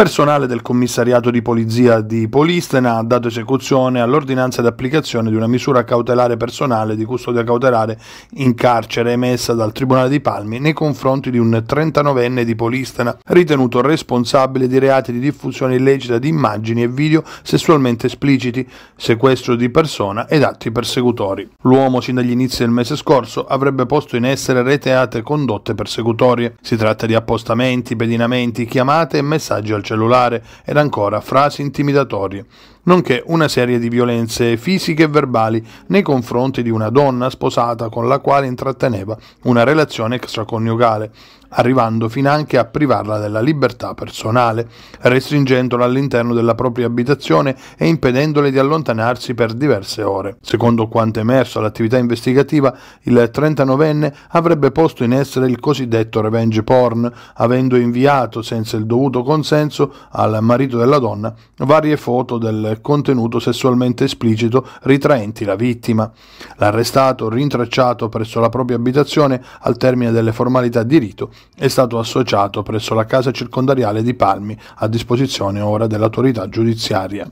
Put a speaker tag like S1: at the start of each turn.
S1: Personale del commissariato di polizia di Polistena ha dato esecuzione all'ordinanza di applicazione di una misura cautelare personale di custodia cautelare in carcere emessa dal Tribunale di Palmi nei confronti di un 39enne di Polistena ritenuto responsabile di reati di diffusione illecita di immagini e video sessualmente espliciti, sequestro di persona ed atti persecutori. L'uomo sin dagli inizi del mese scorso avrebbe posto in essere reteate condotte persecutorie. Si tratta di appostamenti, pedinamenti, chiamate e messaggi al cellulare ed ancora frasi intimidatorie nonché una serie di violenze fisiche e verbali nei confronti di una donna sposata con la quale intratteneva una relazione extraconiugale, arrivando finanche a privarla della libertà personale, restringendola all'interno della propria abitazione e impedendole di allontanarsi per diverse ore. Secondo quanto emerso all'attività investigativa, il 39enne avrebbe posto in essere il cosiddetto revenge porn, avendo inviato senza il dovuto consenso al marito della donna varie foto del contenuto sessualmente esplicito ritraenti la vittima. L'arrestato, rintracciato presso la propria abitazione al termine delle formalità di rito, è stato associato presso la casa circondariale di Palmi a disposizione ora dell'autorità giudiziaria.